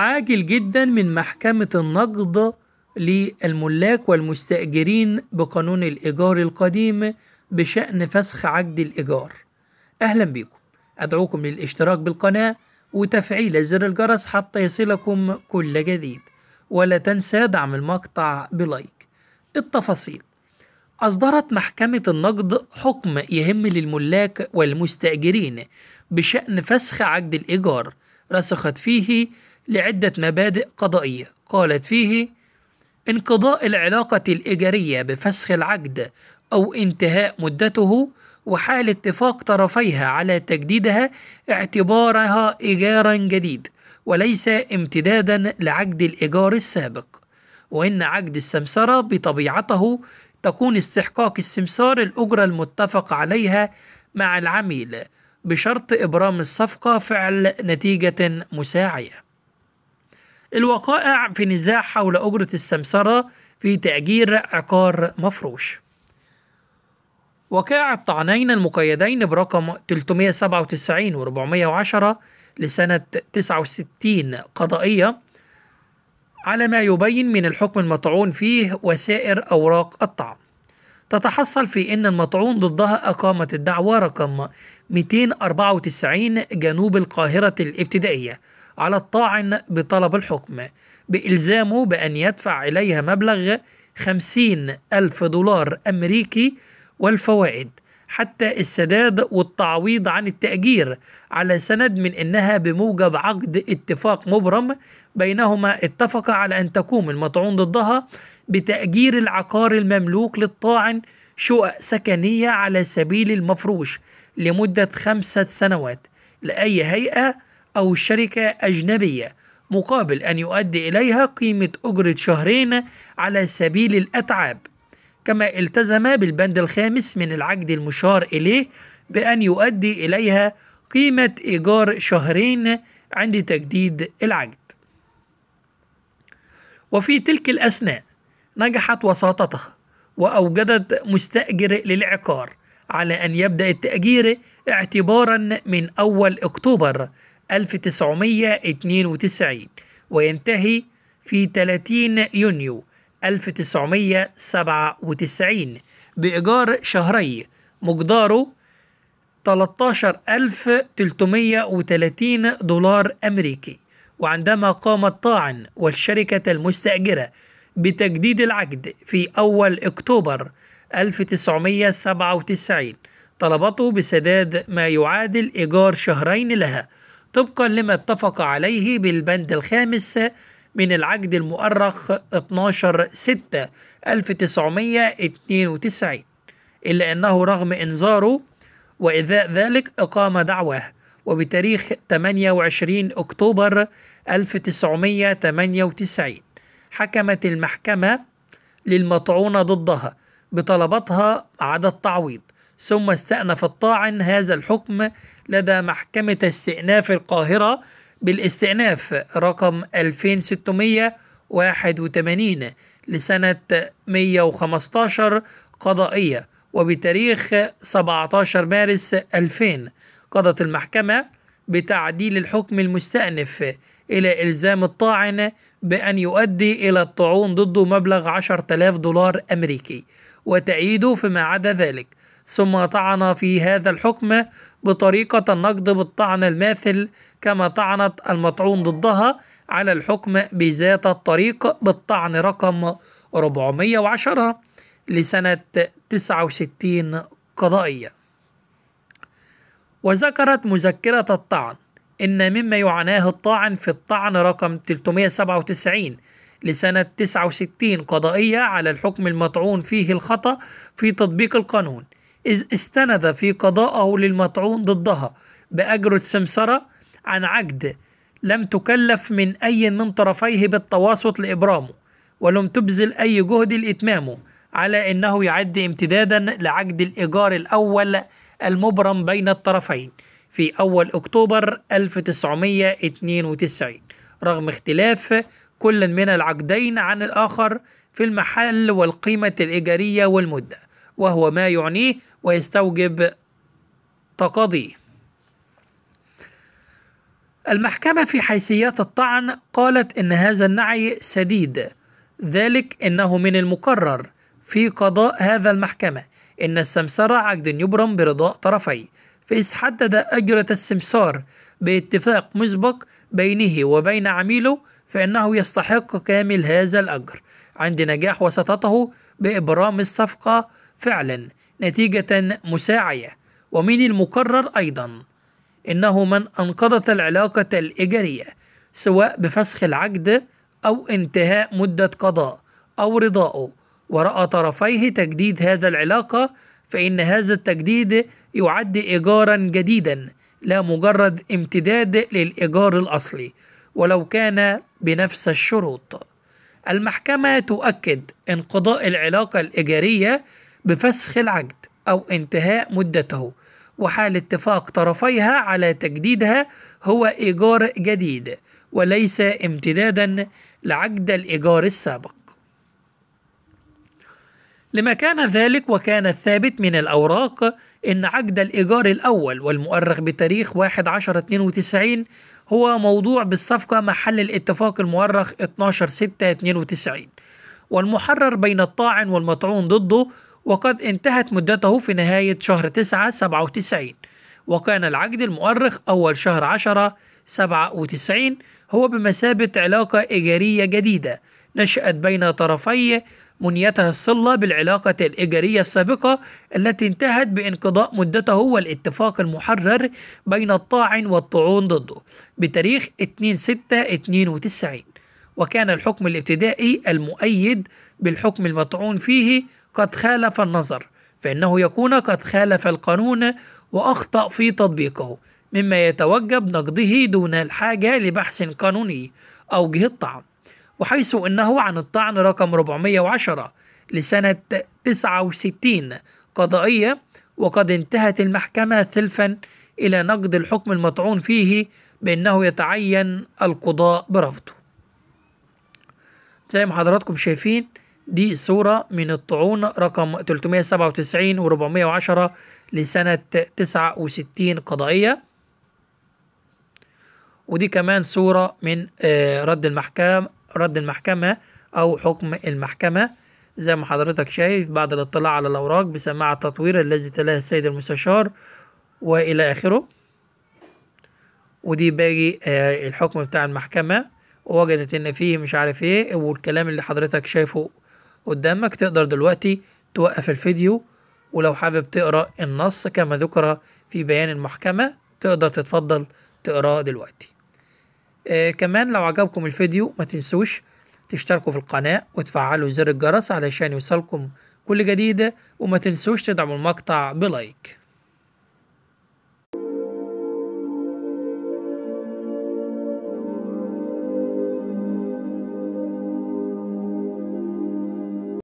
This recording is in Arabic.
عاجل جدا من محكمة النقض للملاك والمستأجرين بقانون الإيجار القديم بشأن فسخ عقد الإيجار أهلا بكم أدعوكم للاشتراك بالقناة وتفعيل زر الجرس حتى يصلكم كل جديد ولا تنسى دعم المقطع بلايك التفاصيل أصدرت محكمة النقد حكم يهم للملاك والمستأجرين بشأن فسخ عقد الإيجار رسخت فيه لعدة مبادئ قضائية قالت فيه انقضاء العلاقة الإيجارية بفسخ العقد أو انتهاء مدته وحال اتفاق طرفيها على تجديدها اعتبارها إيجارا جديد وليس امتدادا لعقد الإيجار السابق وإن عقد السمسرة بطبيعته تكون استحقاق السمسار الأجرة المتفق عليها مع العميل بشرط إبرام الصفقة فعل نتيجة مساعية الوقائع في نزاع حول أجرة السمسرة في تأجير عقار مفروش وقائع الطعنين المقيدين برقم 397 و 410 لسنة 69 قضائية على ما يبين من الحكم المطعون فيه وسائر أوراق الطعن تتحصل في أن المطعون ضدها أقامة الدعوى رقم 294 جنوب القاهرة الابتدائية على الطاعن بطلب الحكم بإلزامه بأن يدفع إليها مبلغ 50 ألف دولار أمريكي والفوائد حتى السداد والتعويض عن التأجير على سند من أنها بموجب عقد اتفاق مبرم بينهما اتفق على أن تقوم المطعون ضدها بتأجير العقار المملوك للطاعن شقق سكنية على سبيل المفروش لمدة خمسة سنوات لأي هيئة أو شركة أجنبية مقابل أن يؤدي إليها قيمة أجرة شهرين على سبيل الأتعاب كما التزم بالبند الخامس من العقد المشار إليه بأن يؤدي إليها قيمة إيجار شهرين عند تجديد العقد وفي تلك الأثناء نجحت وساطتها وأوجدت مستأجر للعقار على أن يبدأ التأجير اعتبارا من أول أكتوبر 1992 وينتهي في 30 يونيو 1997 بإيجار شهري مقداره 13330 دولار أمريكي وعندما قام الطاعن والشركة المستأجرة بتجديد العقد في أول أكتوبر 1997 طلبته بسداد ما يعادل إيجار شهرين لها طبقا لما اتفق عليه بالبند الخامس من العقد المؤرخ 12 6 1992 إلا أنه رغم إنذاره وإذاء ذلك أقام دعواه وبتاريخ 28 أكتوبر 1998 حكمت المحكمة للمطعونة ضدها بطلبتها عدا التعويض ثم استأنف الطاعن هذا الحكم لدى محكمة استئناف القاهرة بالاستئناف رقم 2681 لسنة 115 قضائية وبتاريخ 17 مارس 2000 قضت المحكمة بتعديل الحكم المستأنف إلى إلزام الطاعن بأن يؤدي إلى الطعون ضده مبلغ 10,000 دولار أمريكي وتأييده فيما عدا ذلك ثم طعن في هذا الحكم بطريقة النقد بالطعن الماثل كما طعنت المطعون ضدها على الحكم بذات الطريق بالطعن رقم 410 لسنة 69 قضائية وذكرت مذكرة الطعن إن مما يعاناه الطاعن في الطعن رقم 397 لسنة 69 قضائية على الحكم المطعون فيه الخطأ في تطبيق القانون إذ استند في قضاءه للمطعون ضدها بأجرة سمسرة عن عقد لم تكلف من أي من طرفيه بالتواسط لإبرامه ولم تبذل أي جهد لإتمامه على أنه يعد امتدادا لعقد الإيجار الأول المبرم بين الطرفين في أول أكتوبر 1992 رغم اختلاف كل من العقدين عن الآخر في المحل والقيمة الإيجارية والمدة وهو ما يعنيه ويستوجب تقاضيه المحكمة في حيثيات الطعن قالت إن هذا النعي سديد ذلك إنه من المقرر في قضاء هذا المحكمة إن السمسرة عقد يبرم برضاء طرفيه فإذ حدد أجرة السمسار باتفاق مسبق بينه وبين عميله فإنه يستحق كامل هذا الأجر عند نجاح وسطته بإبرام الصفقة فعلا نتيجة مساعية ومن المقرر أيضا إنه من أنقضت العلاقة الإيجارية سواء بفسخ العقد أو انتهاء مدة قضاء أو رضائه وراء طرفيه تجديد هذا العلاقة فإن هذا التجديد يعد إيجارا جديدا لا مجرد امتداد للإيجار الأصلي ولو كان بنفس الشروط المحكمة تؤكد انقضاء العلاقة الإيجارية بفسخ العقد أو انتهاء مدته وحال اتفاق طرفيها على تجديدها هو إيجار جديد وليس امتدادا لعقد الإيجار السابق لما كان ذلك وكان الثابت من الأوراق أن عقد الإيجار الأول والمؤرخ بتاريخ 1/10/92 هو موضوع بالصفقة محل الاتفاق المؤرخ 12/6/92 والمحرر بين الطاعن والمطعون ضده وقد انتهت مدته في نهاية شهر 9 97 وكان العقد المؤرخ أول شهر 10 97 هو بمثابة علاقة إيجارية جديدة نشأت بين طرفي منيتها الصلة بالعلاقة الإيجارية السابقة التي انتهت بانقضاء مدته والاتفاق المحرر بين الطاعن والطعون ضده بتاريخ 2/6/92 وكان الحكم الابتدائي المؤيد بالحكم المطعون فيه قد خالف النظر فإنه يكون قد خالف القانون وأخطأ في تطبيقه مما يتوجب نقضه دون الحاجة لبحث قانوني أو جه الطعن وحيث أنه عن الطعن رقم 410 لسنة 69 قضائية وقد انتهت المحكمة ثلفا إلى نقد الحكم المطعون فيه بأنه يتعين القضاء برفضه زي ما حضراتكم شايفين دي صورة من الطعون رقم 397 و 410 لسنة 69 قضائية ودي كمان صورة من آه، رد المحكمة رد المحكمة أو حكم المحكمة زي ما حضرتك شايف بعد الاطلاع على الأوراق بسماع التطوير الذي تلاه السيد المستشار وإلى آخره ودي باقي آه، الحكم بتاع المحكمة ووجدت إن فيه مش عارف إيه والكلام اللي حضرتك شايفه قدامك تقدر دلوقتي توقف الفيديو ولو حابب تقرأ النص كما ذكر في بيان المحكمة تقدر تتفضل تقراه دلوقتي آه كمان لو عجبكم الفيديو ما تنسوش تشتركوا في القناة وتفعلوا زر الجرس علشان يوصلكم كل جديد وما تنسوش تدعموا المقطع بلايك